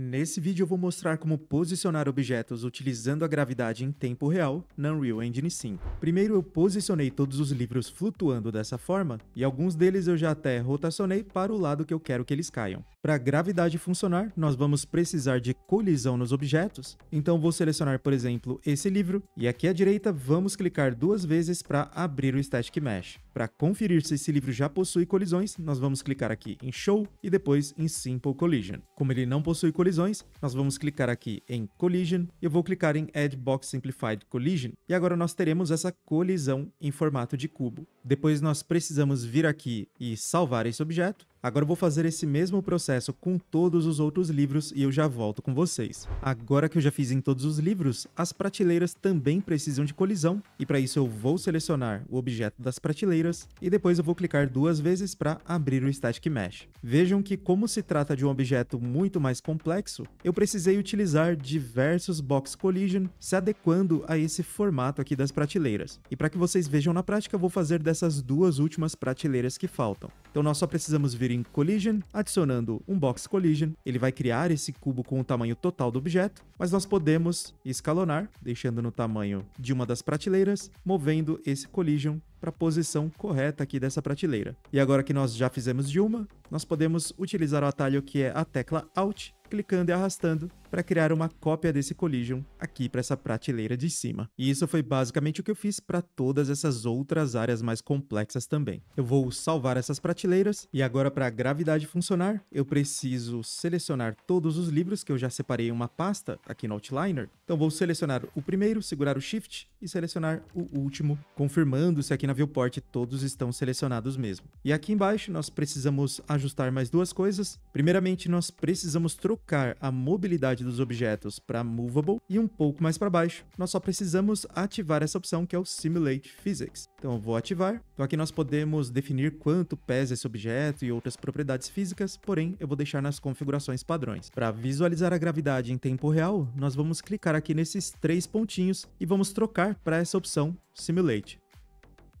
Nesse vídeo eu vou mostrar como posicionar objetos utilizando a gravidade em tempo real na Unreal Engine 5. Primeiro eu posicionei todos os livros flutuando dessa forma, e alguns deles eu já até rotacionei para o lado que eu quero que eles caiam. Para a gravidade funcionar, nós vamos precisar de colisão nos objetos, então vou selecionar por exemplo esse livro, e aqui à direita vamos clicar duas vezes para abrir o Static Mesh. Para conferir se esse livro já possui colisões, nós vamos clicar aqui em Show e depois em Simple Collision. Como ele não possui colisões, colisões, nós vamos clicar aqui em Collision e eu vou clicar em Add Box Simplified Collision. E agora nós teremos essa colisão em formato de cubo. Depois nós precisamos vir aqui e salvar esse objeto. Agora eu vou fazer esse mesmo processo com todos os outros livros e eu já volto com vocês. Agora que eu já fiz em todos os livros, as prateleiras também precisam de colisão e para isso eu vou selecionar o objeto das prateleiras e depois eu vou clicar duas vezes para abrir o Static Mesh. Vejam que como se trata de um objeto muito mais complexo, eu precisei utilizar diversos Box Collision se adequando a esse formato aqui das prateleiras. E para que vocês vejam na prática, eu vou fazer dessas duas últimas prateleiras que faltam. Então nós só precisamos ver Configuring Collision, adicionando um Box Collision, ele vai criar esse cubo com o tamanho total do objeto, mas nós podemos escalonar, deixando no tamanho de uma das prateleiras, movendo esse collision para a posição correta aqui dessa prateleira. E agora que nós já fizemos de uma, nós podemos utilizar o atalho que é a tecla Alt, clicando e arrastando para criar uma cópia desse collision aqui para essa prateleira de cima. E isso foi basicamente o que eu fiz para todas essas outras áreas mais complexas também. Eu vou salvar essas prateleiras e agora para a gravidade funcionar, eu preciso selecionar todos os livros que eu já separei em uma pasta aqui no Outliner. Então vou selecionar o primeiro, segurar o Shift e selecionar o último, confirmando se aqui na viewport todos estão selecionados mesmo. E aqui embaixo nós precisamos ajustar mais duas coisas. Primeiramente, nós precisamos trocar a mobilidade dos objetos para movable e um pouco mais para baixo, nós só precisamos ativar essa opção que é o Simulate Physics. Então eu vou ativar. Então aqui nós podemos definir quanto pesa esse objeto e outras propriedades físicas, porém eu vou deixar nas configurações padrões. Para visualizar a gravidade em tempo real, nós vamos clicar aqui nesses três pontinhos e vamos trocar para essa opção Simulate.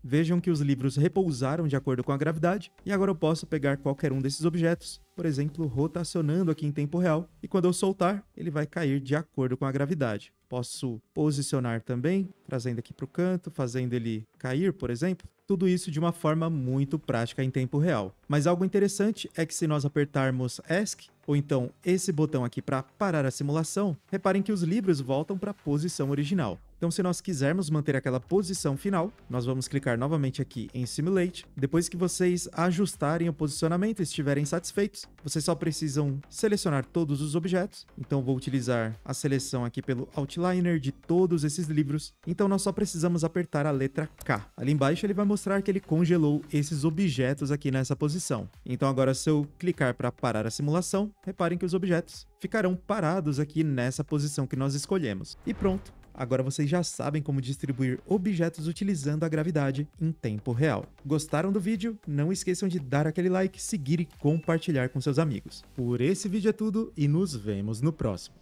Vejam que os livros repousaram de acordo com a gravidade, e agora eu posso pegar qualquer um desses objetos, por exemplo, rotacionando aqui em tempo real, e quando eu soltar, ele vai cair de acordo com a gravidade. Posso posicionar também, trazendo aqui para o canto, fazendo ele cair, por exemplo. Tudo isso de uma forma muito prática em tempo real. Mas algo interessante é que se nós apertarmos ESC, ou então esse botão aqui para parar a simulação, reparem que os livros voltam para a posição original. Então, se nós quisermos manter aquela posição final, nós vamos clicar novamente aqui em Simulate. Depois que vocês ajustarem o posicionamento e estiverem satisfeitos, vocês só precisam selecionar todos os objetos. Então, vou utilizar a seleção aqui pelo Outliner de todos esses livros. Então, nós só precisamos apertar a letra K. Ali embaixo, ele vai mostrar que ele congelou esses objetos aqui nessa posição. Então, agora, se eu clicar para parar a simulação, reparem que os objetos ficarão parados aqui nessa posição que nós escolhemos. E pronto, Agora vocês já sabem como distribuir objetos utilizando a gravidade em tempo real. Gostaram do vídeo? Não esqueçam de dar aquele like, seguir e compartilhar com seus amigos. Por esse vídeo é tudo e nos vemos no próximo.